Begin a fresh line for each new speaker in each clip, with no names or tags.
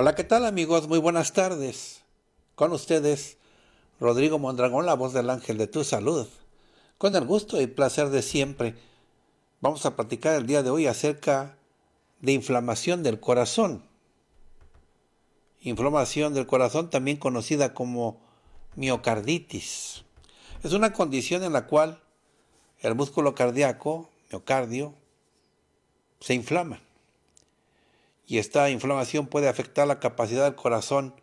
Hola, ¿qué tal amigos? Muy buenas tardes. Con ustedes, Rodrigo Mondragón, la voz del ángel de tu salud. Con el gusto y placer de siempre, vamos a platicar el día de hoy acerca de inflamación del corazón. Inflamación del corazón también conocida como miocarditis. Es una condición en la cual el músculo cardíaco, miocardio, se inflama y esta inflamación puede afectar la capacidad del corazón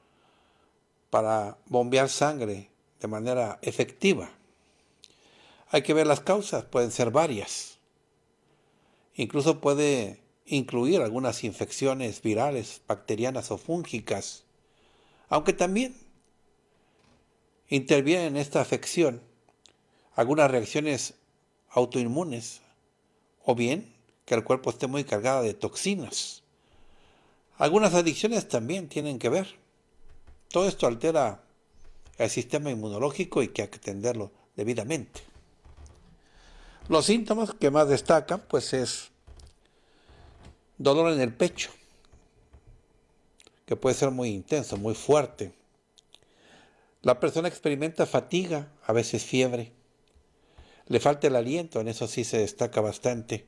para bombear sangre de manera efectiva. Hay que ver las causas, pueden ser varias. Incluso puede incluir algunas infecciones virales, bacterianas o fúngicas, aunque también intervienen en esta afección algunas reacciones autoinmunes o bien que el cuerpo esté muy cargado de toxinas. Algunas adicciones también tienen que ver. Todo esto altera el sistema inmunológico y que hay que atenderlo debidamente. Los síntomas que más destacan pues es dolor en el pecho, que puede ser muy intenso, muy fuerte. La persona experimenta fatiga, a veces fiebre. Le falta el aliento, en eso sí se destaca bastante.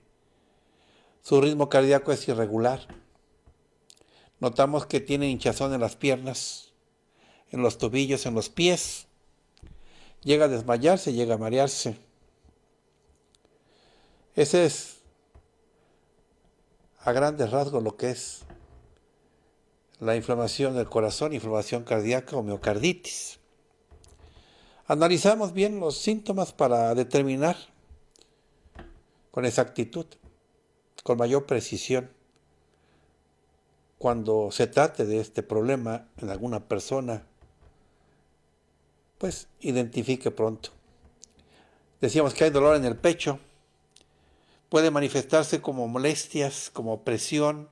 Su ritmo cardíaco es irregular. Notamos que tiene hinchazón en las piernas, en los tobillos, en los pies. Llega a desmayarse, llega a marearse. Ese es a grandes rasgos lo que es la inflamación del corazón, inflamación cardíaca o miocarditis. Analizamos bien los síntomas para determinar con exactitud, con mayor precisión, cuando se trate de este problema en alguna persona, pues identifique pronto. Decíamos que hay dolor en el pecho. Puede manifestarse como molestias, como presión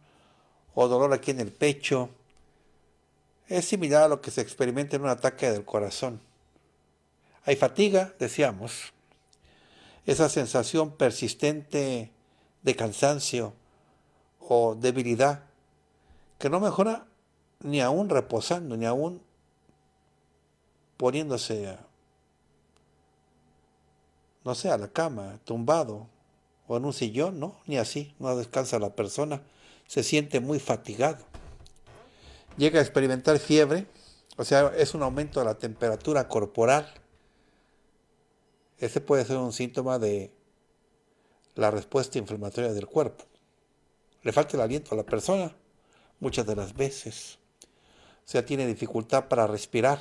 o dolor aquí en el pecho. Es similar a lo que se experimenta en un ataque del corazón. Hay fatiga, decíamos. Esa sensación persistente de cansancio o debilidad que no mejora ni aún reposando, ni aún poniéndose, no sé, a la cama, tumbado o en un sillón, ¿no? Ni así, no descansa la persona, se siente muy fatigado. Llega a experimentar fiebre, o sea, es un aumento de la temperatura corporal. Ese puede ser un síntoma de la respuesta inflamatoria del cuerpo. Le falta el aliento a la persona muchas de las veces. se sea, tiene dificultad para respirar,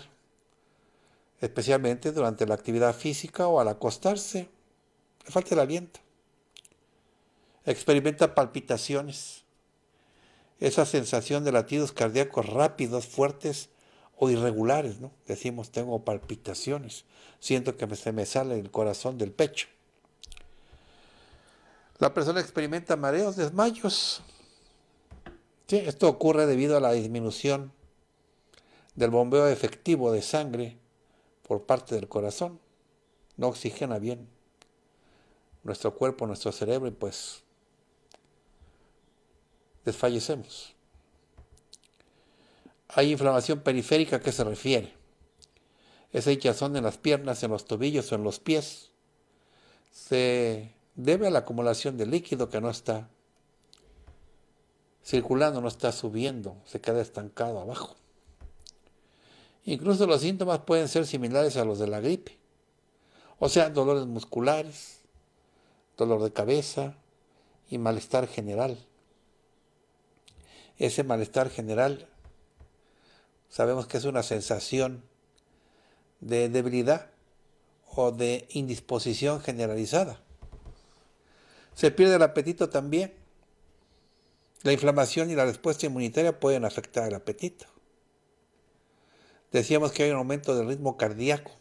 especialmente durante la actividad física o al acostarse. Le falta el aliento. Experimenta palpitaciones, esa sensación de latidos cardíacos rápidos, fuertes o irregulares, ¿no? Decimos, tengo palpitaciones, siento que se me sale el corazón del pecho. La persona experimenta mareos, desmayos, esto ocurre debido a la disminución del bombeo efectivo de sangre por parte del corazón. No oxigena bien nuestro cuerpo, nuestro cerebro y pues desfallecemos. Hay inflamación periférica que se refiere. Esa hinchazón en las piernas, en los tobillos o en los pies se debe a la acumulación de líquido que no está circulando, no está subiendo, se queda estancado abajo. Incluso los síntomas pueden ser similares a los de la gripe. O sea, dolores musculares, dolor de cabeza y malestar general. Ese malestar general sabemos que es una sensación de debilidad o de indisposición generalizada. Se pierde el apetito también la inflamación y la respuesta inmunitaria pueden afectar el apetito. Decíamos que hay un aumento del ritmo cardíaco,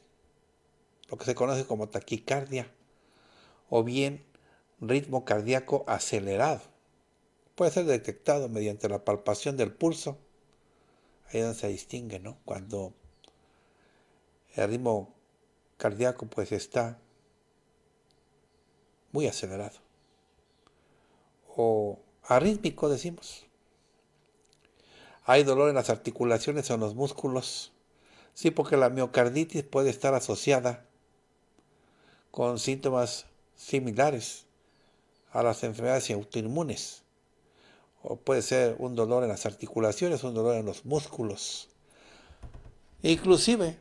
lo que se conoce como taquicardia, o bien ritmo cardíaco acelerado. Puede ser detectado mediante la palpación del pulso. Ahí donde se distingue, ¿no? Cuando el ritmo cardíaco pues está muy acelerado. O arrítmico, decimos. Hay dolor en las articulaciones o en los músculos. Sí, porque la miocarditis puede estar asociada con síntomas similares a las enfermedades autoinmunes. O puede ser un dolor en las articulaciones, un dolor en los músculos. Inclusive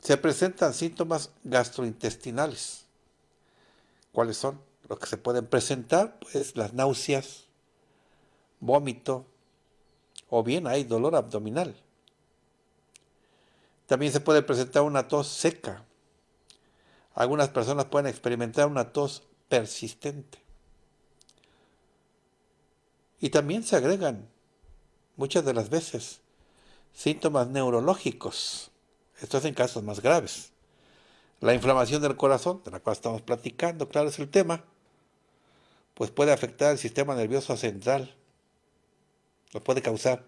se presentan síntomas gastrointestinales. ¿Cuáles son? Los que se pueden presentar, pues las náuseas, vómito o bien hay dolor abdominal. También se puede presentar una tos seca. Algunas personas pueden experimentar una tos persistente. Y también se agregan muchas de las veces síntomas neurológicos. Esto es en casos más graves. La inflamación del corazón, de la cual estamos platicando, claro, es el tema, pues puede afectar el sistema nervioso central lo puede causar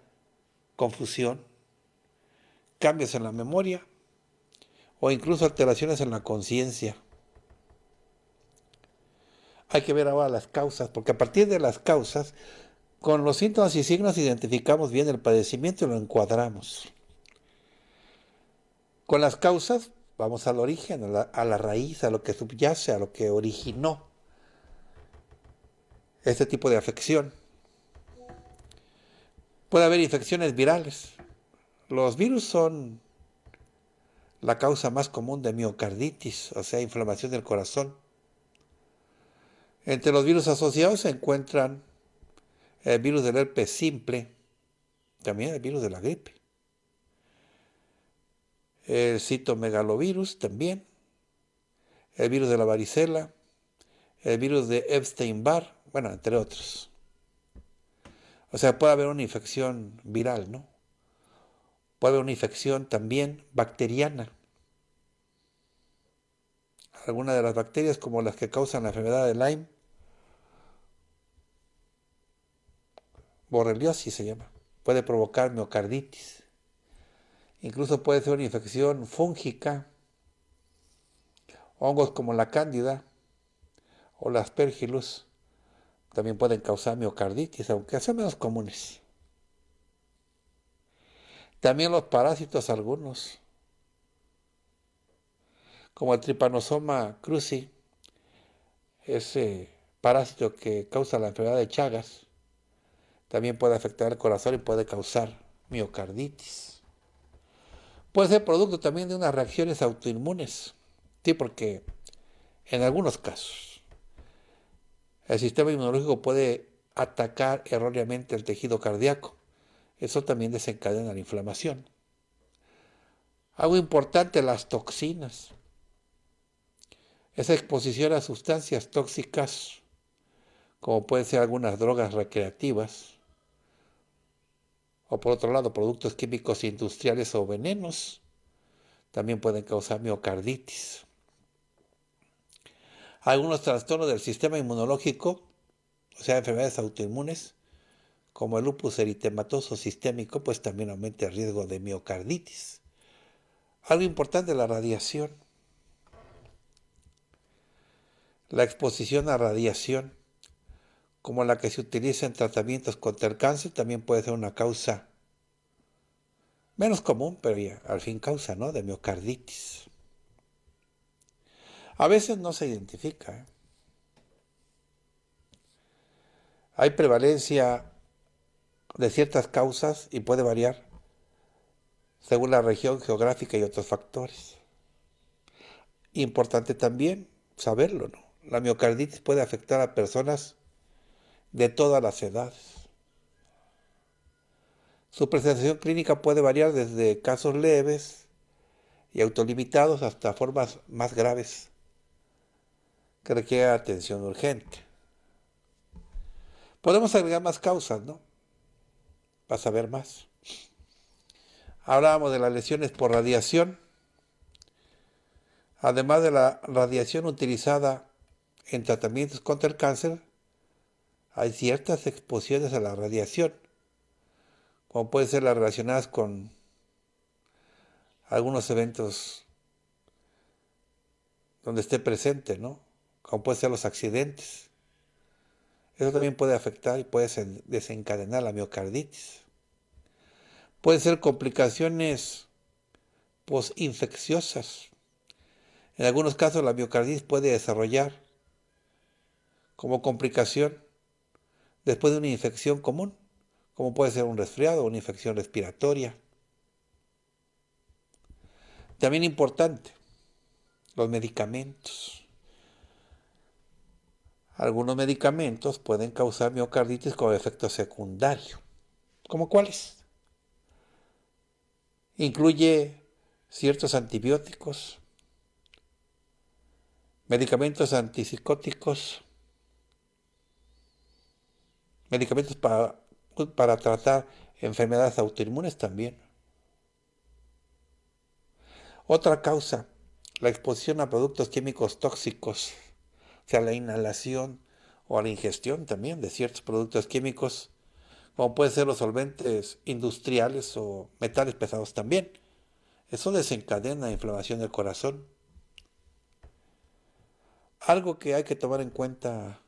confusión, cambios en la memoria o incluso alteraciones en la conciencia. Hay que ver ahora las causas, porque a partir de las causas, con los síntomas y signos identificamos bien el padecimiento y lo encuadramos. Con las causas vamos al origen, a la raíz, a lo que subyace, a lo que originó este tipo de afección. Puede haber infecciones virales. Los virus son la causa más común de miocarditis, o sea, inflamación del corazón. Entre los virus asociados se encuentran el virus del herpes simple, también el virus de la gripe, el citomegalovirus también, el virus de la varicela, el virus de Epstein-Barr, bueno, entre otros. O sea, puede haber una infección viral, ¿no? Puede haber una infección también bacteriana. Algunas de las bacterias, como las que causan la enfermedad de Lyme, borreliosis se llama, puede provocar miocarditis. Incluso puede ser una infección fúngica, hongos como la cándida o la aspergillus también pueden causar miocarditis, aunque sean menos comunes. También los parásitos algunos, como el trypanosoma cruzi, ese parásito que causa la enfermedad de Chagas, también puede afectar el corazón y puede causar miocarditis. Puede ser producto también de unas reacciones autoinmunes, sí, porque en algunos casos el sistema inmunológico puede atacar erróneamente el tejido cardíaco. Eso también desencadena la inflamación. Algo importante, las toxinas. Esa exposición a sustancias tóxicas, como pueden ser algunas drogas recreativas, o por otro lado, productos químicos industriales o venenos, también pueden causar miocarditis algunos trastornos del sistema inmunológico, o sea, enfermedades autoinmunes, como el lupus eritematoso sistémico, pues también aumenta el riesgo de miocarditis. Algo importante, la radiación. La exposición a radiación, como la que se utiliza en tratamientos contra el cáncer, también puede ser una causa menos común, pero al fin causa, ¿no? De miocarditis. A veces no se identifica. ¿eh? Hay prevalencia de ciertas causas y puede variar según la región geográfica y otros factores. Importante también saberlo, ¿no? La miocarditis puede afectar a personas de todas las edades. Su presentación clínica puede variar desde casos leves y autolimitados hasta formas más graves que atención urgente. Podemos agregar más causas, ¿no? Para saber más. Hablábamos de las lesiones por radiación. Además de la radiación utilizada en tratamientos contra el cáncer, hay ciertas exposiciones a la radiación, como pueden ser las relacionadas con algunos eventos donde esté presente, ¿no? como pueden ser los accidentes. Eso también puede afectar y puede desencadenar la miocarditis. Pueden ser complicaciones posinfecciosas. Pues, en algunos casos la miocarditis puede desarrollar como complicación después de una infección común, como puede ser un resfriado o una infección respiratoria. También importante, los medicamentos algunos medicamentos pueden causar miocarditis como efecto secundario. ¿Como cuáles? Incluye ciertos antibióticos, medicamentos antipsicóticos, medicamentos para, para tratar enfermedades autoinmunes también. Otra causa, la exposición a productos químicos tóxicos a la inhalación o a la ingestión también de ciertos productos químicos, como pueden ser los solventes industriales o metales pesados también. Eso desencadena inflamación del corazón. Algo que hay que tomar en cuenta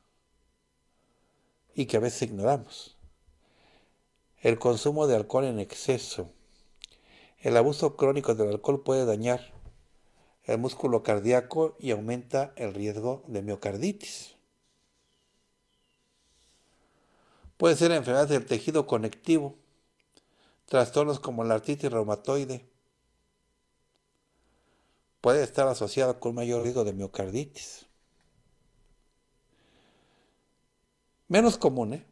y que a veces ignoramos. El consumo de alcohol en exceso. El abuso crónico del alcohol puede dañar el músculo cardíaco y aumenta el riesgo de miocarditis. Puede ser enfermedades del tejido conectivo, trastornos como la artritis reumatoide. Puede estar asociado con mayor riesgo de miocarditis. Menos común, ¿eh?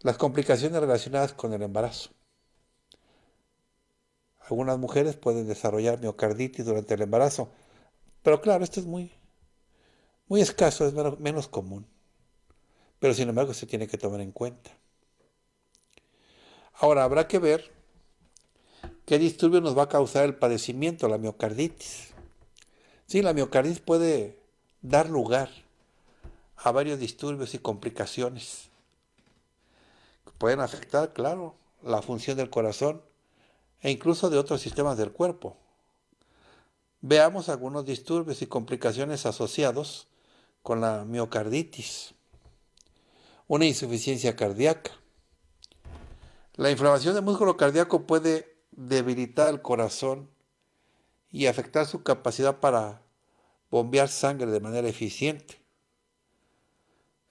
las complicaciones relacionadas con el embarazo. Algunas mujeres pueden desarrollar miocarditis durante el embarazo, pero claro, esto es muy, muy escaso, es menos, común. Pero sin embargo se tiene que tomar en cuenta. Ahora habrá que ver qué disturbio nos va a causar el padecimiento, la miocarditis. Sí, la miocarditis puede dar lugar a varios disturbios y complicaciones. Pueden afectar, claro, la función del corazón, e incluso de otros sistemas del cuerpo. Veamos algunos disturbios y complicaciones asociados con la miocarditis, una insuficiencia cardíaca. La inflamación del músculo cardíaco puede debilitar el corazón y afectar su capacidad para bombear sangre de manera eficiente.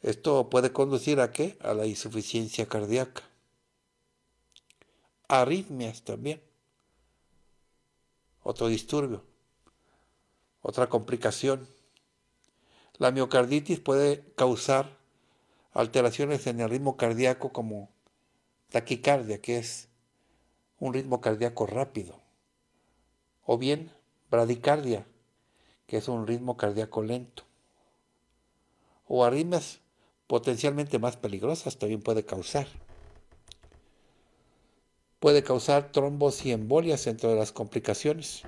Esto puede conducir a qué? A la insuficiencia cardíaca arritmias también, otro disturbio, otra complicación. La miocarditis puede causar alteraciones en el ritmo cardíaco como taquicardia, que es un ritmo cardíaco rápido, o bien bradicardia, que es un ritmo cardíaco lento, o arritmias potencialmente más peligrosas también puede causar puede causar trombos y embolias dentro de las complicaciones.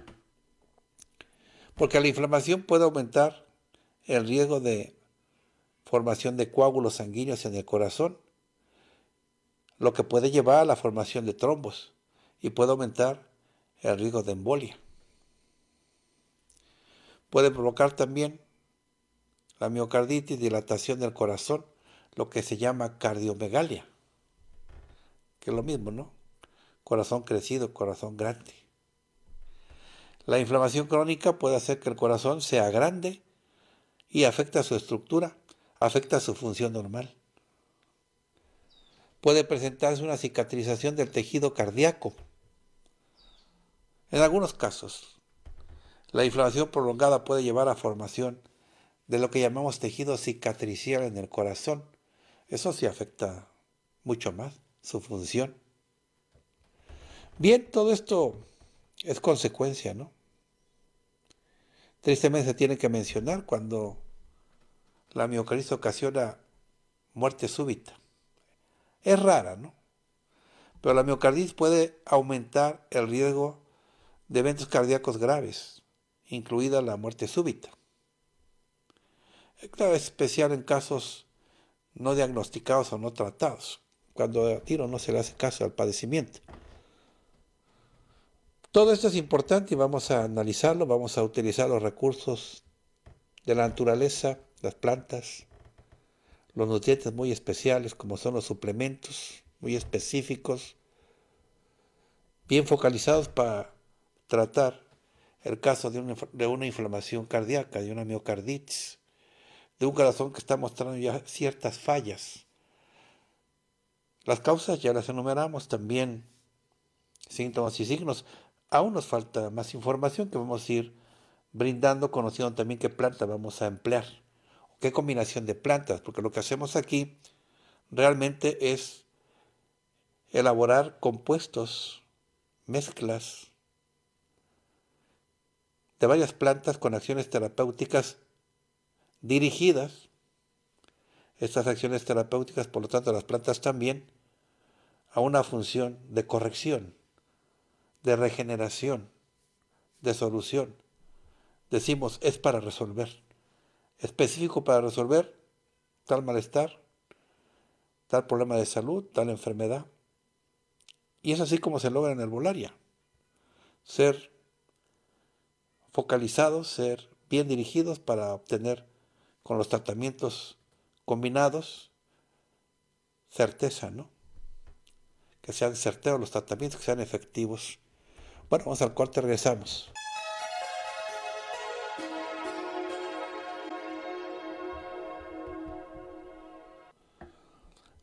Porque la inflamación puede aumentar el riesgo de formación de coágulos sanguíneos en el corazón, lo que puede llevar a la formación de trombos y puede aumentar el riesgo de embolia. Puede provocar también la miocarditis, dilatación del corazón, lo que se llama cardiomegalia, que es lo mismo, ¿no? corazón crecido, corazón grande. La inflamación crónica puede hacer que el corazón sea grande y afecta su estructura, afecta su función normal. Puede presentarse una cicatrización del tejido cardíaco. En algunos casos, la inflamación prolongada puede llevar a formación de lo que llamamos tejido cicatricial en el corazón. Eso sí afecta mucho más su función. Bien, todo esto es consecuencia, ¿no? Tristemente se tiene que mencionar cuando la miocarditis ocasiona muerte súbita. Es rara, ¿no? Pero la miocarditis puede aumentar el riesgo de eventos cardíacos graves, incluida la muerte súbita. es especial en casos no diagnosticados o no tratados, cuando a tiro no se le hace caso al padecimiento. Todo esto es importante y vamos a analizarlo, vamos a utilizar los recursos de la naturaleza, las plantas, los nutrientes muy especiales como son los suplementos muy específicos, bien focalizados para tratar el caso de una, inflamación cardíaca, de una miocarditis, de un corazón que está mostrando ya ciertas fallas. Las causas ya las enumeramos también, síntomas y signos, Aún nos falta más información que vamos a ir brindando, conociendo también qué planta vamos a emplear, o qué combinación de plantas, porque lo que hacemos aquí realmente es elaborar compuestos, mezclas de varias plantas con acciones terapéuticas dirigidas. Estas acciones terapéuticas, por lo tanto, las plantas también, a una función de corrección de regeneración, de solución. Decimos, es para resolver. Específico para resolver tal malestar, tal problema de salud, tal enfermedad. Y es así como se logra en el bolaria, Ser focalizados, ser bien dirigidos para obtener con los tratamientos combinados certeza, ¿no? Que sean certeros los tratamientos, que sean efectivos bueno, vamos al corte, regresamos.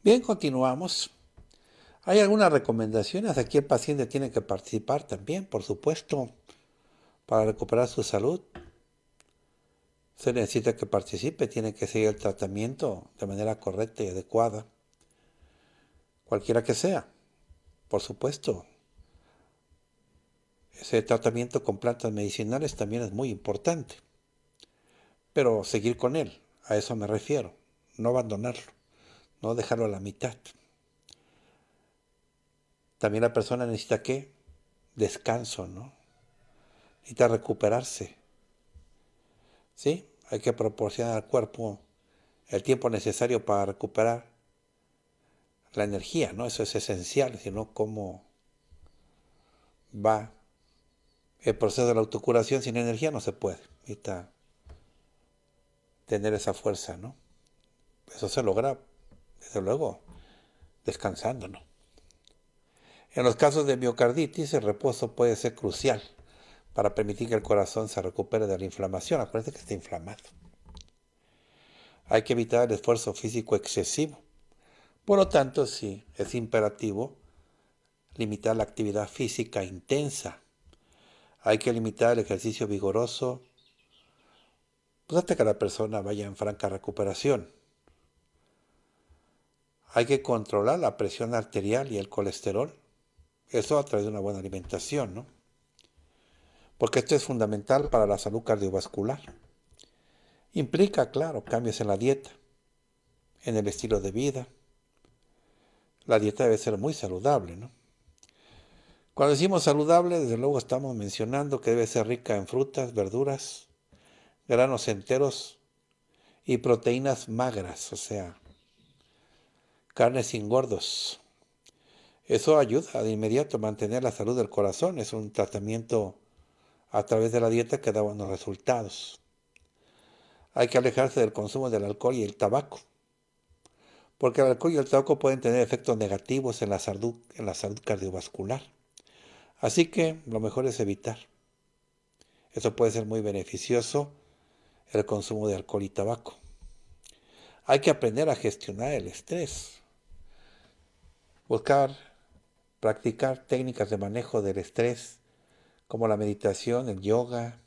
Bien, continuamos. Hay algunas recomendaciones. Aquí el paciente tiene que participar también, por supuesto, para recuperar su salud. Se necesita que participe, tiene que seguir el tratamiento de manera correcta y adecuada, cualquiera que sea. Por supuesto, ese tratamiento con plantas medicinales también es muy importante. Pero seguir con él, a eso me refiero. No abandonarlo, no dejarlo a la mitad. También la persona necesita ¿qué? descanso, ¿no? Necesita recuperarse. ¿Sí? Hay que proporcionar al cuerpo el tiempo necesario para recuperar la energía, ¿no? Eso es esencial, sino cómo va el proceso de la autocuración sin energía no se puede. Necesita tener esa fuerza, ¿no? Eso se logra, desde luego, descansando, ¿no? En los casos de miocarditis, el reposo puede ser crucial para permitir que el corazón se recupere de la inflamación. Acuérdense que está inflamado. Hay que evitar el esfuerzo físico excesivo. Por lo tanto, sí, es imperativo limitar la actividad física intensa hay que limitar el ejercicio vigoroso pues hasta que la persona vaya en franca recuperación. Hay que controlar la presión arterial y el colesterol. Eso a través de una buena alimentación, ¿no? Porque esto es fundamental para la salud cardiovascular. Implica, claro, cambios en la dieta, en el estilo de vida. La dieta debe ser muy saludable, ¿no? Cuando decimos saludable, desde luego estamos mencionando que debe ser rica en frutas, verduras, granos enteros y proteínas magras, o sea, carnes sin gordos. Eso ayuda de inmediato a mantener la salud del corazón. Es un tratamiento a través de la dieta que da buenos resultados. Hay que alejarse del consumo del alcohol y el tabaco, porque el alcohol y el tabaco pueden tener efectos negativos en la salud, en la salud cardiovascular. Así que lo mejor es evitar. Eso puede ser muy beneficioso el consumo de alcohol y tabaco. Hay que aprender a gestionar el estrés. Buscar, practicar técnicas de manejo del estrés como la meditación, el yoga,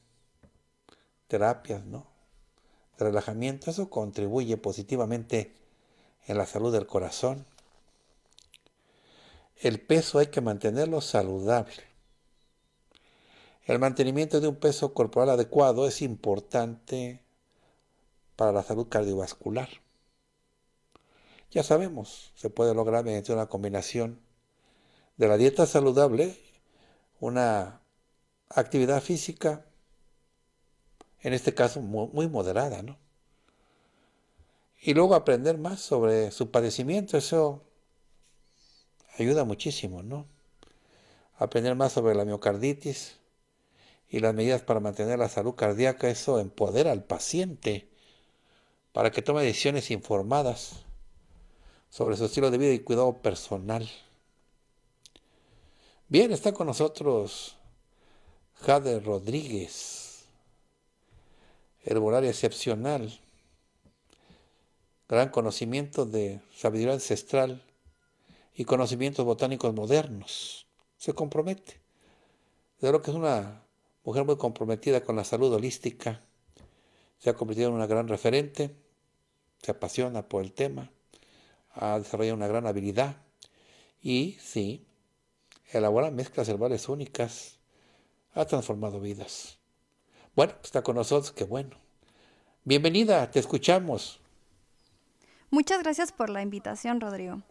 terapias, ¿no? De relajamiento, eso contribuye positivamente en la salud del corazón, el peso hay que mantenerlo saludable. El mantenimiento de un peso corporal adecuado es importante para la salud cardiovascular. Ya sabemos, se puede lograr mediante una combinación de la dieta saludable, una actividad física, en este caso muy moderada, ¿no? Y luego aprender más sobre su padecimiento, eso ayuda muchísimo, ¿no? Aprender más sobre la miocarditis y las medidas para mantener la salud cardíaca, eso empodera al paciente para que tome decisiones informadas sobre su estilo de vida y cuidado personal. Bien, está con nosotros Jade Rodríguez, herbolaria excepcional, gran conocimiento de sabiduría ancestral y conocimientos botánicos modernos. Se compromete. De lo que es una mujer muy comprometida con la salud holística. Se ha convertido en una gran referente. Se apasiona por el tema. Ha desarrollado una gran habilidad. Y sí, elabora mezclas herbales únicas. Ha transformado vidas. Bueno, pues está con nosotros, qué bueno. Bienvenida, te escuchamos.
Muchas gracias por la invitación, Rodrigo.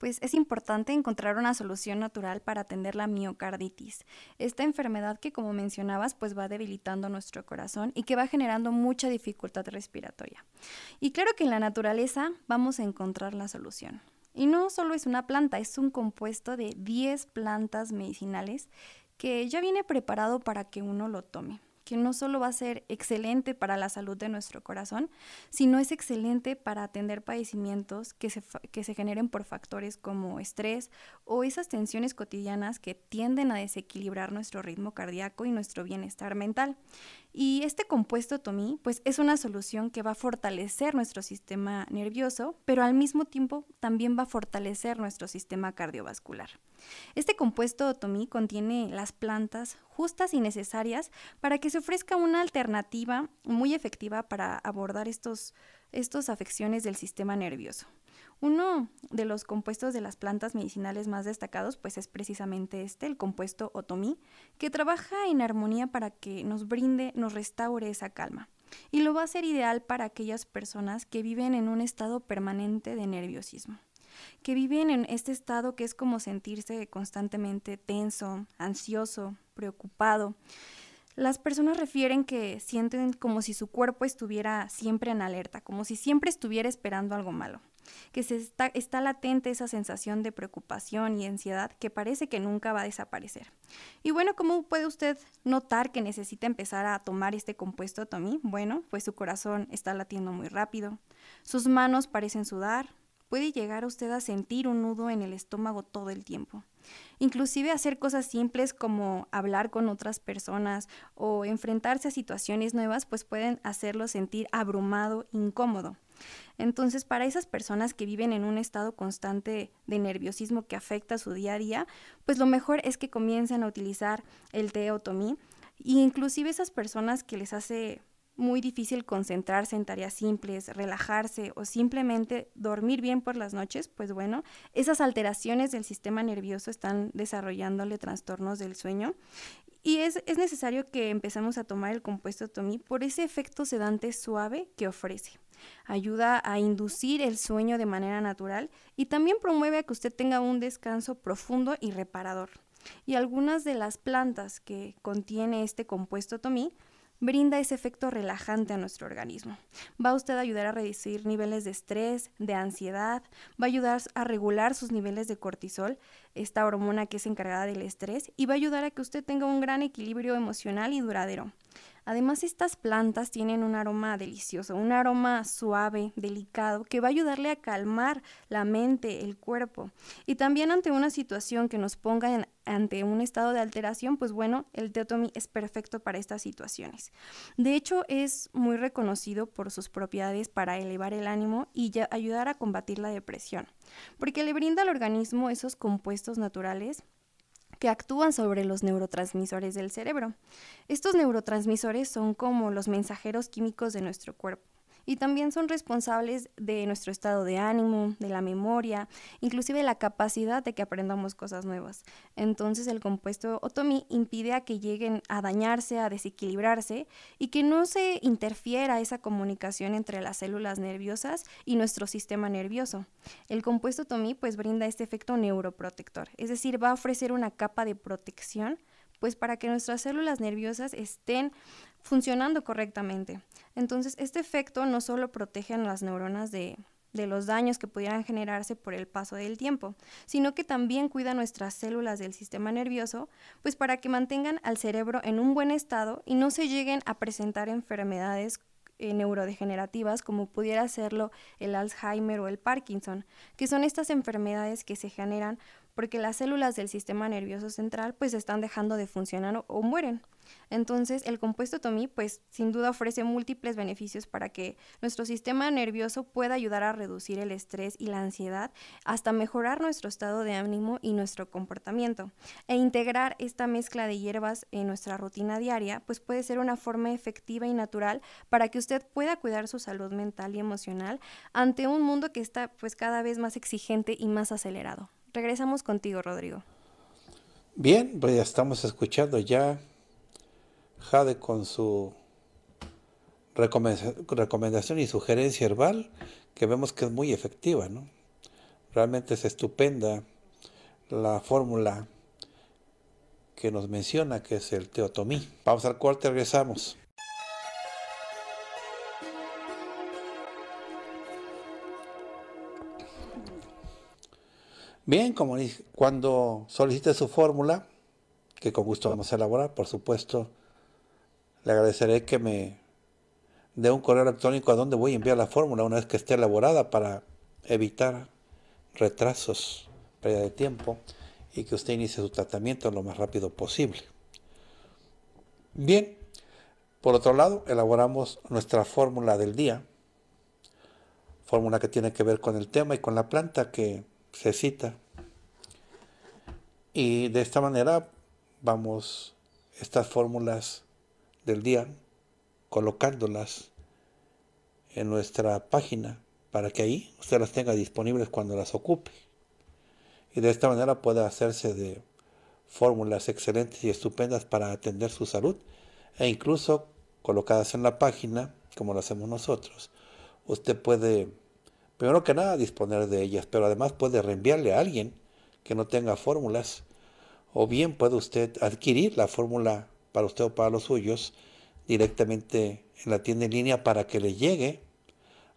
Pues es importante encontrar una solución natural para atender la miocarditis, esta enfermedad que como mencionabas pues va debilitando nuestro corazón y que va generando mucha dificultad respiratoria. Y claro que en la naturaleza vamos a encontrar la solución. Y no solo es una planta, es un compuesto de 10 plantas medicinales que ya viene preparado para que uno lo tome que no solo va a ser excelente para la salud de nuestro corazón, sino es excelente para atender padecimientos que se, que se generen por factores como estrés o esas tensiones cotidianas que tienden a desequilibrar nuestro ritmo cardíaco y nuestro bienestar mental. Y este compuesto tomí, pues es una solución que va a fortalecer nuestro sistema nervioso, pero al mismo tiempo también va a fortalecer nuestro sistema cardiovascular. Este compuesto tomí contiene las plantas justas y necesarias para que se ofrezca una alternativa muy efectiva para abordar estos, estas afecciones del sistema nervioso. Uno de los compuestos de las plantas medicinales más destacados pues es precisamente este, el compuesto otomí, que trabaja en armonía para que nos brinde, nos restaure esa calma. Y lo va a ser ideal para aquellas personas que viven en un estado permanente de nerviosismo, que viven en este estado que es como sentirse constantemente tenso, ansioso, preocupado. Las personas refieren que sienten como si su cuerpo estuviera siempre en alerta, como si siempre estuviera esperando algo malo que se está, latente esa sensación de preocupación y ansiedad que parece que nunca va a desaparecer. Y bueno, ¿cómo puede usted notar que necesita empezar a tomar este compuesto, Tommy? Bueno, pues su corazón está latiendo muy rápido, sus manos parecen sudar, puede llegar usted a sentir un nudo en el estómago todo el tiempo. Inclusive hacer cosas simples como hablar con otras personas o enfrentarse a situaciones nuevas, pues pueden hacerlo sentir abrumado, incómodo. Entonces, para esas personas que viven en un estado constante de nerviosismo que afecta su día a día, pues lo mejor es que comiencen a utilizar el té inclusive esas personas que les hace muy difícil concentrarse en tareas simples, relajarse o simplemente dormir bien por las noches, pues bueno, esas alteraciones del sistema nervioso están desarrollándole trastornos del sueño. Y es, es necesario que empezamos a tomar el compuesto Tomí por ese efecto sedante suave que ofrece ayuda a inducir el sueño de manera natural y también promueve a que usted tenga un descanso profundo y reparador. Y algunas de las plantas que contiene este compuesto tomí brinda ese efecto relajante a nuestro organismo. Va a usted ayudar a reducir niveles de estrés, de ansiedad, va a ayudar a regular sus niveles de cortisol, esta hormona que es encargada del estrés, y va a ayudar a que usted tenga un gran equilibrio emocional y duradero. Además, estas plantas tienen un aroma delicioso, un aroma suave, delicado, que va a ayudarle a calmar la mente, el cuerpo. Y también ante una situación que nos ponga ante un estado de alteración, pues bueno, el teotomi es perfecto para estas situaciones. De hecho, es muy reconocido por sus propiedades para elevar el ánimo y ayudar a combatir la depresión, porque le brinda al organismo esos compuestos naturales que actúan sobre los neurotransmisores del cerebro. Estos neurotransmisores son como los mensajeros químicos de nuestro cuerpo y también son responsables de nuestro estado de ánimo, de la memoria, inclusive la capacidad de que aprendamos cosas nuevas. Entonces el compuesto otomí impide a que lleguen a dañarse, a desequilibrarse y que no se interfiera esa comunicación entre las células nerviosas y nuestro sistema nervioso. El compuesto otomí pues brinda este efecto neuroprotector, es decir, va a ofrecer una capa de protección pues para que nuestras células nerviosas estén funcionando correctamente. Entonces, este efecto no solo protege a las neuronas de, los daños que pudieran generarse por el paso del tiempo, sino que también cuida nuestras células del sistema nervioso, pues para que mantengan al cerebro en un buen estado y no se lleguen a presentar enfermedades eh, neurodegenerativas como pudiera serlo el Alzheimer o el Parkinson, que son estas enfermedades que se generan porque las células del sistema nervioso central pues están dejando de funcionar o, mueren. Entonces, el compuesto Tomí pues sin duda ofrece múltiples beneficios para que nuestro sistema nervioso pueda ayudar a reducir el estrés y la ansiedad, hasta mejorar nuestro estado de ánimo y nuestro comportamiento. E integrar esta mezcla de hierbas en nuestra rutina diaria, pues puede ser una forma efectiva y natural para que usted pueda cuidar su salud mental y emocional ante un mundo que está pues cada vez más exigente y más acelerado. Regresamos contigo, Rodrigo.
Bien, pues ya estamos escuchando ya Jade con su recomendación y sugerencia herbal, que vemos que es muy efectiva, ¿no? Realmente es estupenda la fórmula que nos menciona, que es el teotomí. Vamos al y regresamos. Bien, como cuando solicite su fórmula, que con gusto vamos a elaborar, por supuesto, le agradeceré que me dé un correo electrónico a donde voy a enviar la fórmula una vez que esté elaborada para evitar retrasos, pérdida de tiempo y que usted inicie su tratamiento lo más rápido posible. Bien, por otro lado, elaboramos nuestra fórmula del día, fórmula que tiene que ver con el tema y con la planta que se cita. Y de esta manera vamos estas fórmulas del día colocándolas en nuestra página para que ahí usted las tenga disponibles cuando las ocupe. Y de esta manera puede hacerse de fórmulas excelentes y estupendas para atender su salud e incluso colocadas en la página, como lo hacemos nosotros, usted puede primero que nada disponer de ellas, pero además puede reenviarle a alguien que no tenga fórmulas, o bien puede usted adquirir la fórmula para usted o para los suyos directamente en la tienda en línea para que le llegue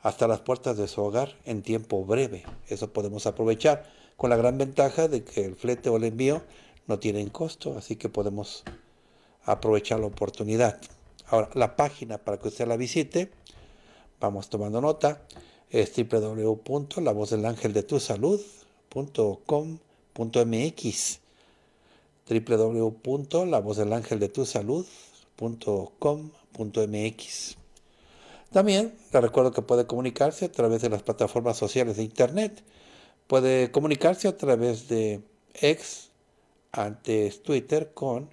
hasta las puertas de su hogar en tiempo breve. Eso podemos aprovechar con la gran ventaja de que el flete o el envío no tienen costo, así que podemos aprovechar la oportunidad. Ahora, la página para que usted la visite, vamos tomando nota, es www.lavozdelangeldetusalud.com.mx www.lavozdelangeldetusalud.com.mx También le recuerdo que puede comunicarse a través de las plataformas sociales de Internet. Puede comunicarse a través de ex, antes Twitter, con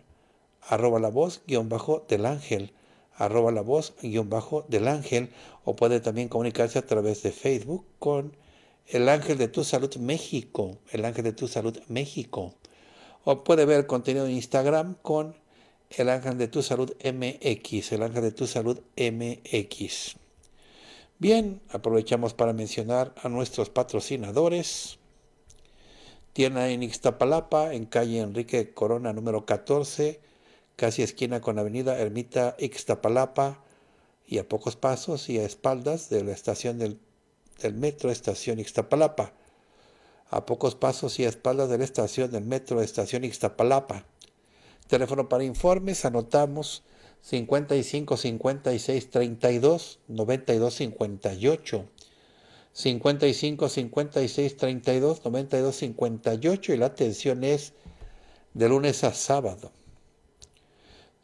arroba la voz guión bajo del ángel arroba la voz guión bajo del ángel o puede también comunicarse a través de Facebook con el ángel de tu salud México, el ángel de tu salud México. O puede ver contenido en Instagram con el ángel de tu salud MX, el ángel de tu salud MX. Bien, aprovechamos para mencionar a nuestros patrocinadores. Tienda en Ixtapalapa, en calle Enrique Corona número 14, casi esquina con Avenida Ermita Ixtapalapa y a pocos pasos y a espaldas de la estación del, metro Estación Ixtapalapa. A pocos pasos y a espaldas de la estación del metro Estación Ixtapalapa. Teléfono para informes, anotamos 55 56 32 92 58. 55 56 32 92 58 y la atención es de lunes a sábado.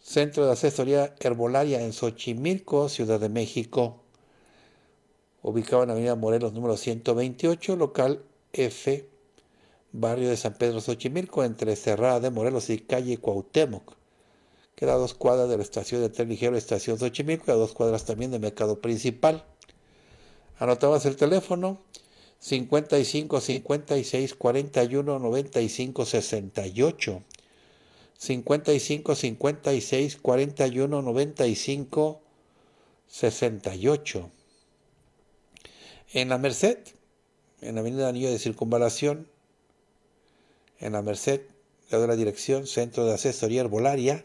Centro de Asesoría Herbolaria en Xochimilco, Ciudad de México, ubicado en Avenida Morelos número 128, local F, barrio de San Pedro Xochimilco, entre Cerrada de Morelos y calle Cuauhtémoc. Queda a dos cuadras de la estación de tren ligero Estación Xochimilco y a dos cuadras también del mercado principal. Anotabas el teléfono 55 56 41 95 68. 55 56 41 95 68. En la Merced, en la Avenida Anillo de Circunvalación, en la Merced, le la dirección, Centro de Asesoría Herbolaria,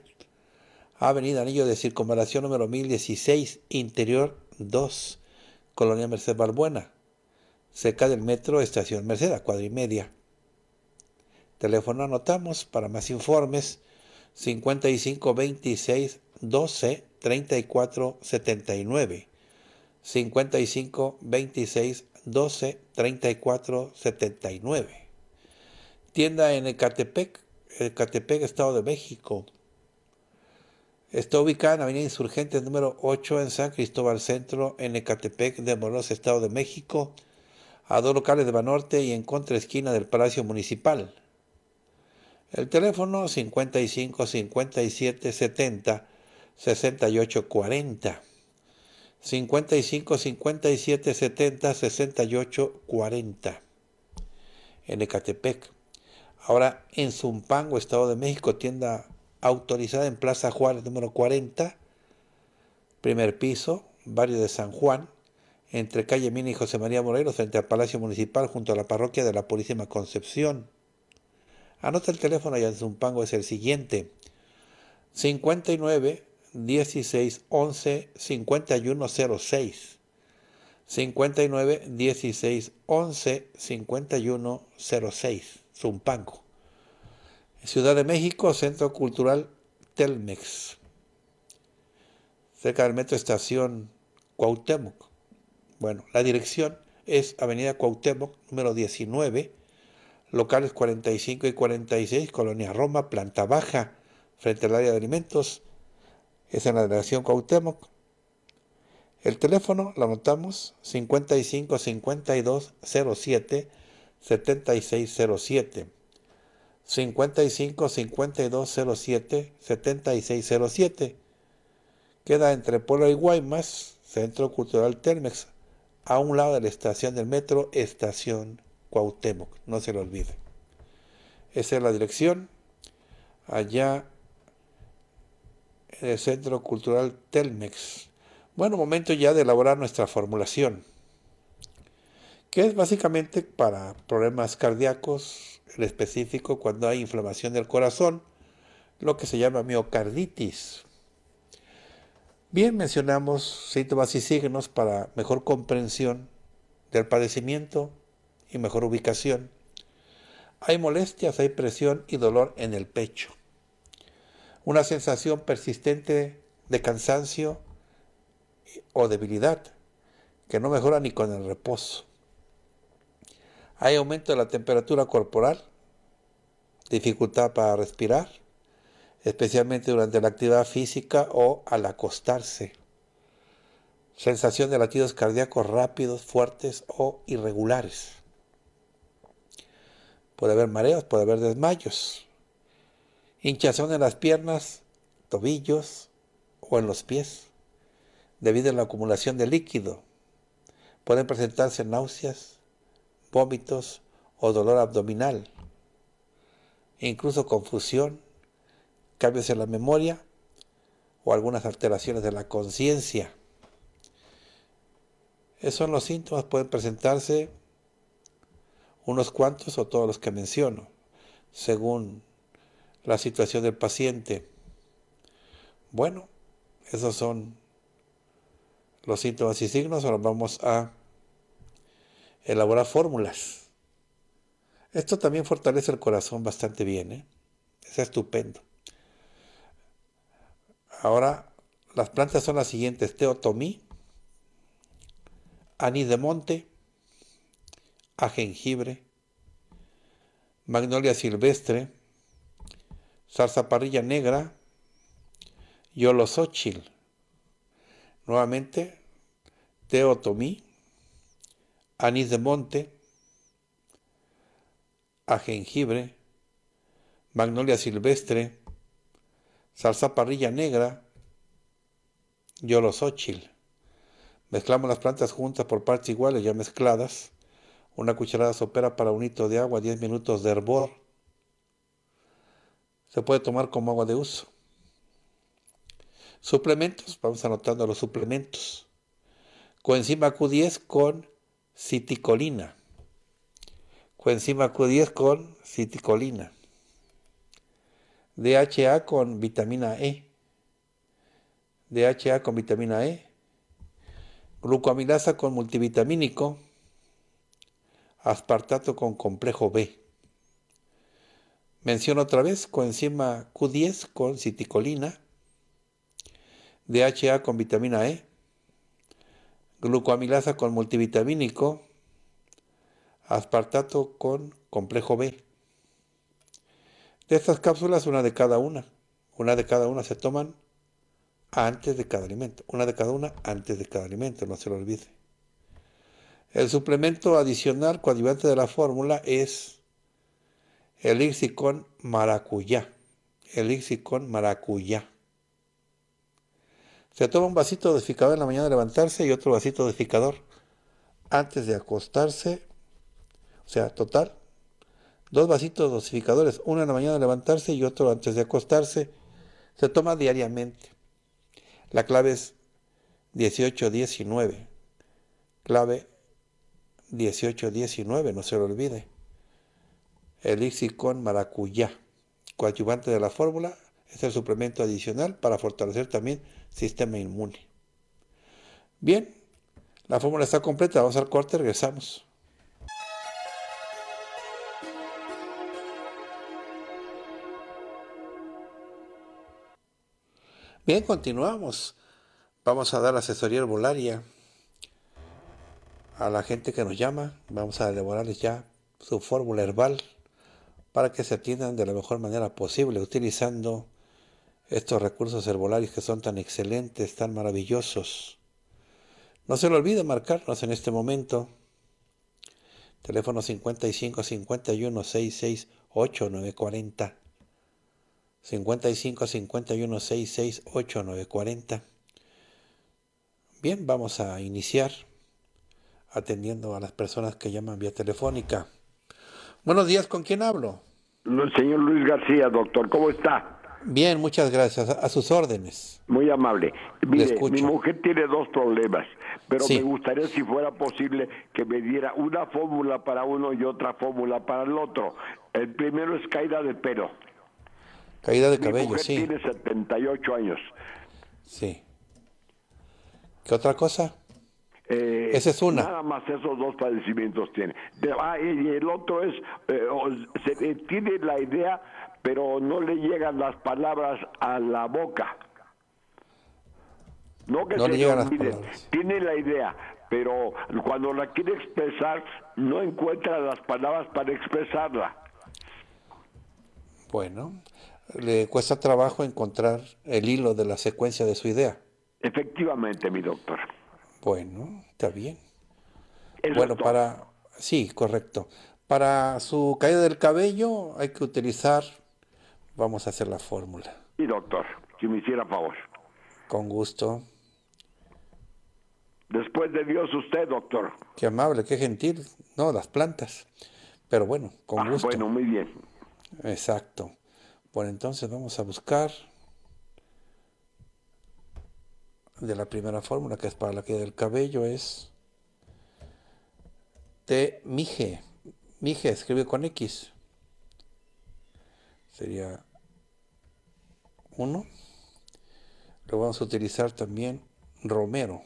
Avenida Anillo de Circunvalación número 1016, Interior 2, Colonia Merced Balbuena, cerca del metro Estación Merced, a cuadra y media. Teléfono anotamos para más informes 55 26 12 34 79. 55 26 12 34 79. Tienda en Ecatepec, Ecatepec, Estado de México. Está ubicada en Avenida Insurgentes número 8 en San Cristóbal Centro, en Ecatepec de Morelos, Estado de México, a dos locales de Banorte y en contra esquina del Palacio Municipal. El teléfono 55 57 70 68 40. 55 57 70 68 40. En Ecatepec. Ahora en Zumpango, Estado de México, tienda autorizada en Plaza Juárez número 40, primer piso, barrio de San Juan, entre calle Mina y José María Morelos, frente al Palacio Municipal, junto a la parroquia de la Purísima Concepción. Anota el teléfono de Zumpango, es el siguiente. 59 16 11 5106 59 16 11 5106 Zumpango. Ciudad de México, Centro Cultural Telmex. Cerca del metro Estación Cuauhtémoc. Bueno, la dirección es Avenida Cuauhtémoc, número 19 locales 45 y 46, Colonia Roma, planta baja, frente al área de alimentos, es en la delegación Cuauhtémoc. El teléfono lo anotamos 55 52 07 7607. 55 52 7607. Queda entre Puebla y Guaymas, Centro Cultural Telmex, a un lado de la estación del metro Estación Cuauhtémoc, no se lo olvide. Esa es la dirección, allá en el Centro Cultural Telmex. Bueno, momento ya de elaborar nuestra formulación, que es básicamente para problemas cardíacos, en específico cuando hay inflamación del corazón, lo que se llama miocarditis. Bien mencionamos síntomas y signos para mejor comprensión del padecimiento y mejor ubicación. Hay molestias, hay presión y dolor en el pecho. Una sensación persistente de cansancio o debilidad que no mejora ni con el reposo. Hay aumento de la temperatura corporal, dificultad para respirar, especialmente durante la actividad física o al acostarse. Sensación de latidos cardíacos rápidos, fuertes o irregulares puede haber mareos, puede haber desmayos, hinchazón en las piernas, tobillos o en los pies, debido a la acumulación de líquido. Pueden presentarse náuseas, vómitos o dolor abdominal, incluso confusión, cambios en la memoria o algunas alteraciones de la conciencia. Esos son los síntomas, pueden presentarse unos cuantos o todos los que menciono, según la situación del paciente. Bueno, esos son los síntomas y signos. Ahora vamos a elaborar fórmulas. Esto también fortalece el corazón bastante bien. ¿eh? Es estupendo. Ahora, las plantas son las siguientes. Teotomí, anís de monte, a jengibre, magnolia silvestre, salsa parrilla negra yolosóchil. Nuevamente, teotomí, anís de monte, a jengibre, magnolia silvestre, salsa parrilla negra yolosóchil. Mezclamos las plantas juntas por partes iguales, ya mezcladas una cucharada sopera para un litro de agua, 10 minutos de hervor. Se puede tomar como agua de uso. Suplementos, vamos anotando los suplementos. Coenzima Q10 con citicolina. Coenzima Q10 con citicolina. DHA con vitamina E. DHA con vitamina E. Glucoamilasa con multivitamínico aspartato con complejo B. Menciono otra vez coenzima Q10 con citicolina, DHA con vitamina E, glucoamilasa con multivitamínico, aspartato con complejo B. De estas cápsulas, una de cada una. Una de cada una se toman antes de cada alimento. Una de cada una antes de cada alimento, no se lo olvide. El suplemento adicional coadyuvante de la fórmula es el con maracuyá. El con maracuyá. Se toma un vasito dosificador en la mañana de levantarse y otro vasito dosificador antes de acostarse. O sea, total, dos vasitos dosificadores, uno en la mañana de levantarse y otro antes de acostarse. Se toma diariamente. La clave es 18-19. Clave 18-19, no se lo olvide. Elixir con maracuyá, coadyuvante de la fórmula, es el suplemento adicional para fortalecer también el sistema inmune. Bien, la fórmula está completa, vamos al corte, regresamos. Bien, continuamos. Vamos a dar asesoría herbolaria a la gente que nos llama. Vamos a elaborarles ya su fórmula herbal para que se atiendan de la mejor manera posible utilizando estos recursos herbolarios que son tan excelentes, tan maravillosos. No se le olvide marcarnos en este momento. Teléfono 55 51 66 8940. 55 51 66 8940. Bien, vamos a iniciar atendiendo a las personas que llaman vía telefónica. Buenos días, ¿con quién hablo?
El señor Luis García, doctor, ¿cómo está?
Bien, muchas gracias. A sus órdenes.
Muy amable. Mire, mi mujer tiene dos problemas, pero me gustaría si fuera posible que me diera una fórmula para uno y otra fórmula para el otro. El primero es caída de pelo. Caída de mi cabello, mujer sí. Tiene 78 años.
Sí. ¿Qué otra cosa?
Eh, Esa es una. Nada más esos dos padecimientos tiene. Ah, y el otro es, eh, se, eh, tiene la idea, pero no le llegan las palabras a la boca. No le llegan las palabras. Tiene la idea, pero cuando la quiere expresar, no encuentra las palabras para expresarla.
Bueno, le cuesta trabajo encontrar el hilo de la secuencia de su idea. Efectivamente, mi doctor. Bueno, está bien. Bueno, para... Sí, correcto. Para su caída del cabello hay que utilizar... Vamos a hacer la fórmula.
Sí, doctor, si me hiciera favor.
Con gusto.
Después de Dios usted, doctor.
Qué amable, qué gentil. No, las plantas. Pero bueno, con ah, gusto. Bueno, muy bien. Exacto. Bueno, entonces vamos a buscar de la primera fórmula, que es para la que del cabello, es T mije. Mije escribe con X. Sería 1. Lo vamos a utilizar también Romero.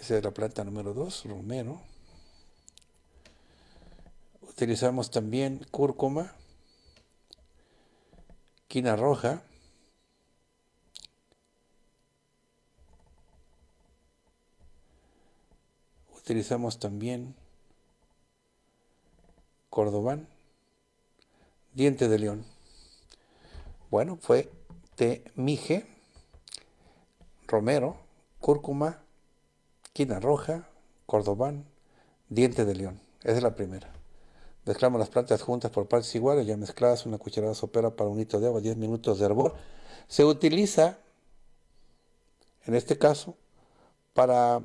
Esa es la planta número 2, Romero. Utilizamos también cúrcuma, quina roja, Utilizamos también cordobán, diente de león. Bueno, fue mije, romero, cúrcuma, quina roja, cordobán, diente de león. Esa es la primera. Mezclamos las plantas juntas por partes iguales, ya mezcladas, una cucharada sopera para un litro de agua, 10 minutos de hervor. Se utiliza, en este caso, para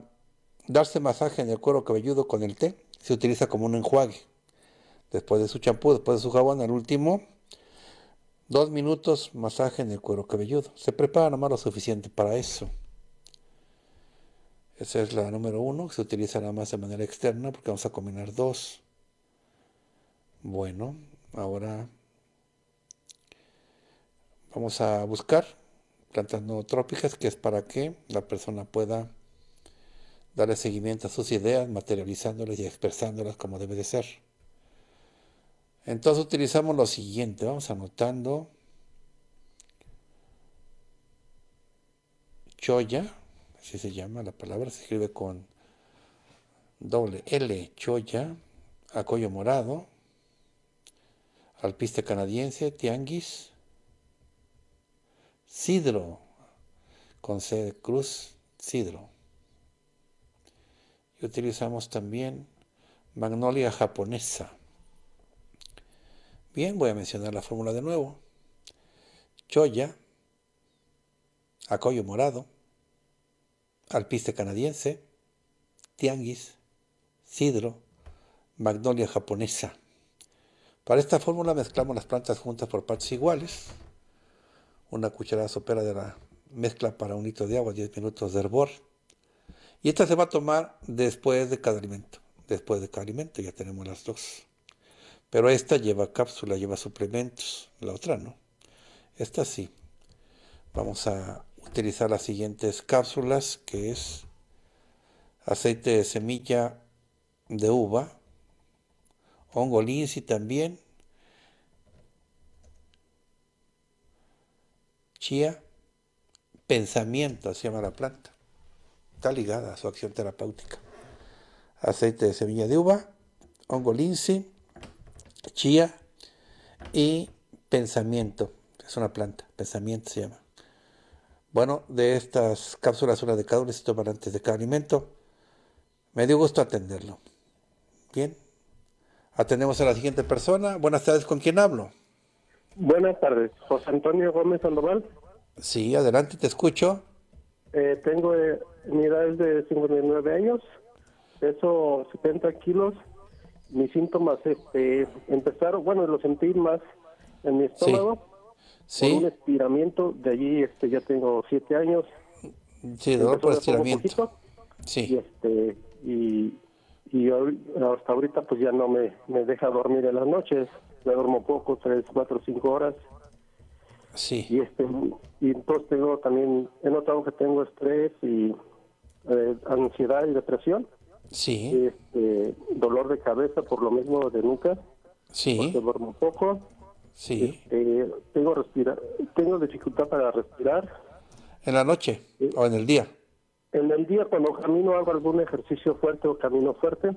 Darse masaje en el cuero cabelludo con el té se utiliza como un enjuague. Después de su champú, después de su jabón, al último, dos minutos masaje en el cuero cabelludo. Se prepara nomás lo suficiente para eso. Esa es la número uno, que se utiliza nada más de manera externa porque vamos a combinar dos. Bueno, ahora vamos a buscar plantas no trópicas, que es para que la persona pueda darle seguimiento a sus ideas, materializándolas y expresándolas como debe de ser. Entonces utilizamos lo siguiente, vamos anotando choya, así se llama la palabra, se escribe con doble L, choya, acollo morado, alpiste canadiense, tianguis, sidro, con C de cruz, sidro utilizamos también magnolia japonesa. Bien, voy a mencionar la fórmula de nuevo. Choya, acollo morado, alpiste canadiense, tianguis, cidro magnolia japonesa. Para esta fórmula mezclamos las plantas juntas por partes iguales. Una cucharada sopera de la mezcla para un litro de agua, 10 minutos de hervor. Y esta se va a tomar después de cada alimento. Después de cada alimento ya tenemos las dos. Pero esta lleva cápsula, lleva suplementos. La otra no. Esta sí. Vamos a utilizar las siguientes cápsulas, que es aceite de semilla de uva, hongo también, chía, pensamiento, se llama la planta está ligada a su acción terapéutica. Aceite de semilla de uva, hongo chía y pensamiento. Es una planta, pensamiento se llama. Bueno, de estas cápsulas, una de cada uno se toman antes de cada alimento. Me dio gusto atenderlo. Bien. Atendemos a la siguiente persona. Buenas tardes, ¿con quién hablo? Buenas tardes,
José Antonio Gómez Sandoval.
Sí, adelante, te escucho.
Eh, tengo eh, mi edad es de 59 años, peso 70 kilos. Mis síntomas este empezaron, bueno, lo sentí más en mi estómago. Sí. un estiramiento, de allí este, ya tengo 7 años.
Sí, dolor por estiramiento.
sí. Y, este, y, y hasta ahorita pues ya no me, me deja dormir en las noches. Me duermo poco, 3, 4, 5 horas. Sí. Y, este, entonces tengo también, he notado que tengo estrés y eh, ansiedad y depresión. Sí. Este, dolor de cabeza por lo mismo de nunca Sí. Porque duermo un poco. Sí. Este, tengo, respira tengo dificultad para respirar.
¿En la noche o en el día?
En el día, cuando camino, hago algún ejercicio fuerte o camino fuerte.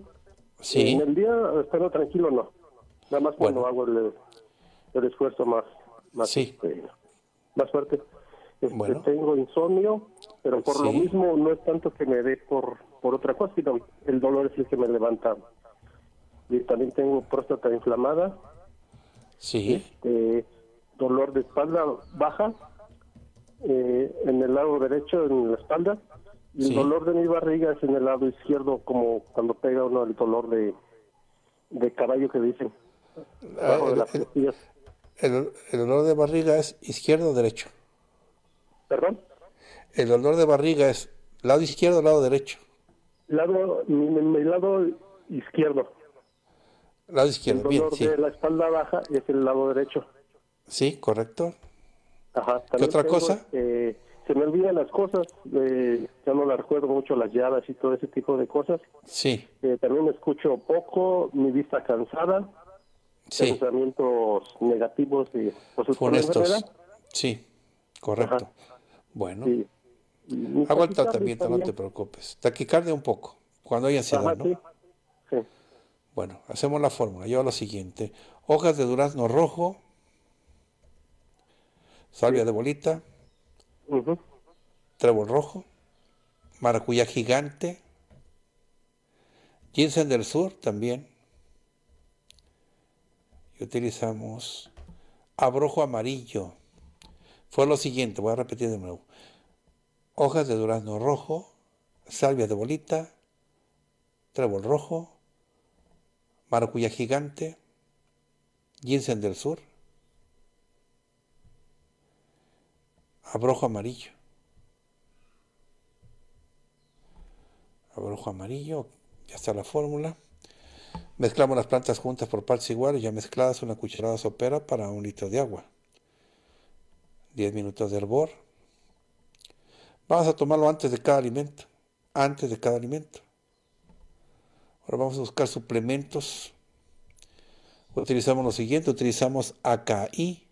Sí. En el día, estando tranquilo, no. Nada más cuando hago el esfuerzo más más, sí. Este, más fuerte. Este, tengo insomnio, pero por lo mismo no es tanto que me dé por, otra cosa, sino el dolor es el que me levanta. Y también tengo próstata inflamada. Sí. Este, dolor de espalda baja eh, en el lado derecho, en la espalda. Y el dolor de mi barriga es en el lado izquierdo, como cuando pega uno el dolor de, caballo que dicen. Ah,
el, olor de barriga es izquierdo o derecho. ¿Perdón? El olor de barriga es lado izquierdo o lado derecho.
Lado, mi, lado
izquierdo. Lado izquierdo, el dolor de la
espalda baja es el lado derecho.
Sí, correcto.
Ajá. ¿Qué otra cosa? Eh, se me olvidan las cosas, eh, ya no las recuerdo mucho, las llaves y todo ese tipo de cosas. Sí. Eh, también escucho poco, mi vista cansada sí. pensamientos negativos y honestos. Pues,
sí, correcto. Bueno. hago Aguanta también, no te preocupes. Taquicardia un poco, cuando hay ansiedad, Bueno, hacemos la fórmula. Yo lo siguiente. Hojas de durazno rojo, salvia de bolita, trébol rojo, maracuyá gigante, ginseng del sur también, y utilizamos abrojo amarillo. Fue lo siguiente, voy a repetir de nuevo. Hojas de durazno rojo, salvia de bolita, trébol rojo, maracuya gigante, ginseng del sur, abrojo amarillo. Abrojo amarillo, ya está la fórmula. Mezclamos las plantas juntas por partes iguales, ya mezcladas una cucharada sopera para un litro de agua. 10 minutos de hervor. Vamos a tomarlo antes de cada alimento. Antes de cada alimento. Ahora vamos a buscar suplementos. Utilizamos lo siguiente, utilizamos AKI.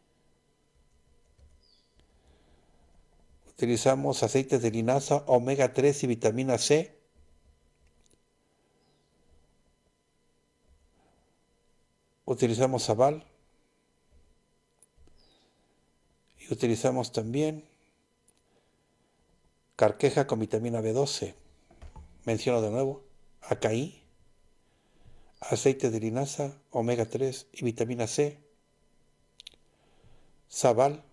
Utilizamos aceites de linaza, omega 3 y vitamina C utilizamos Zabal y utilizamos también carqueja con vitamina B12. Menciono de nuevo acaí, aceite de linaza, omega 3 y vitamina C, zabal,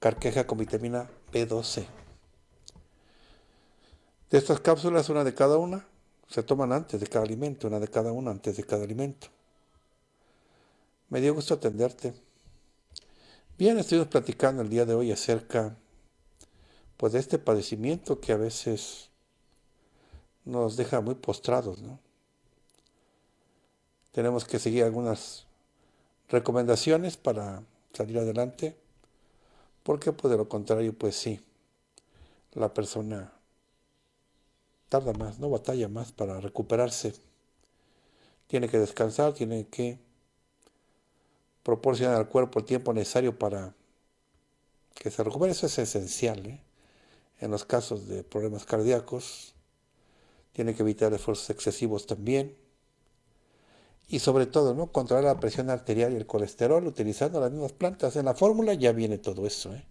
carqueja con vitamina B12. De estas cápsulas, una de cada una, se toman antes de cada alimento, una de cada uno antes de cada alimento. Me dio gusto atenderte. Bien, estuvimos platicando el día de hoy acerca pues de este padecimiento que a veces nos deja muy postrados, ¿no? Tenemos que seguir algunas recomendaciones para salir adelante, porque pues de lo contrario, pues sí, la persona tarda más, no batalla más para recuperarse. Tiene que descansar, tiene que proporcionar al cuerpo el tiempo necesario para que se recupere. Eso es esencial ¿eh? en los casos de problemas cardíacos. Tiene que evitar esfuerzos excesivos también. Y sobre todo, ¿no? Controlar la presión arterial y el colesterol utilizando las mismas plantas. En la fórmula ya viene todo eso, ¿eh?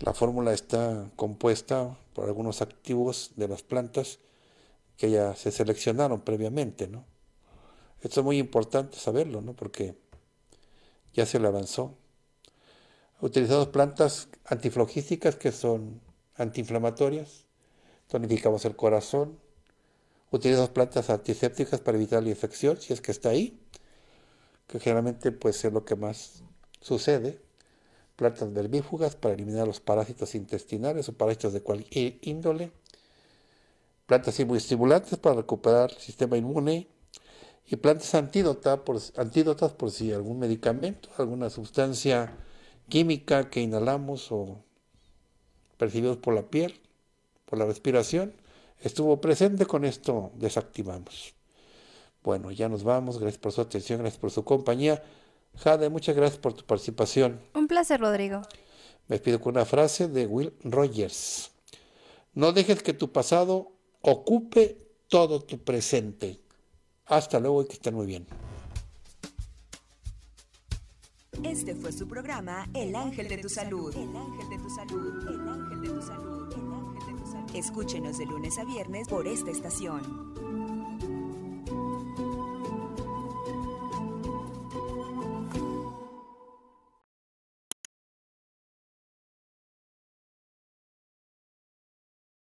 La fórmula está compuesta por algunos activos de las plantas que ya se seleccionaron previamente, ¿no? Esto es muy importante saberlo, ¿no? Porque ya se le avanzó. Utilizamos plantas antiflogísticas que son antiinflamatorias, tonificamos el corazón, utilizamos plantas antisépticas para evitar la infección, si es que está ahí, que generalmente pues es lo que más sucede plantas verbífugas para eliminar los parásitos intestinales o parásitos de cualquier índole, plantas estimulantes para recuperar el sistema inmune y plantas antídota por, antídotas por si algún medicamento, alguna sustancia química que inhalamos o percibimos por la piel, por la respiración, estuvo presente, con esto desactivamos. Bueno, ya nos vamos, gracias por su atención, gracias por su compañía. Jade, muchas gracias por tu participación.
Un placer, Rodrigo.
Me despido con una frase de Will Rogers. No dejes que tu pasado ocupe todo tu presente. Hasta luego y que estén muy bien.
Este fue su programa El Ángel de tu Salud. El Ángel de tu Salud. El Ángel de tu Salud. El Ángel de tu Salud. Escúchenos de lunes a viernes por esta estación.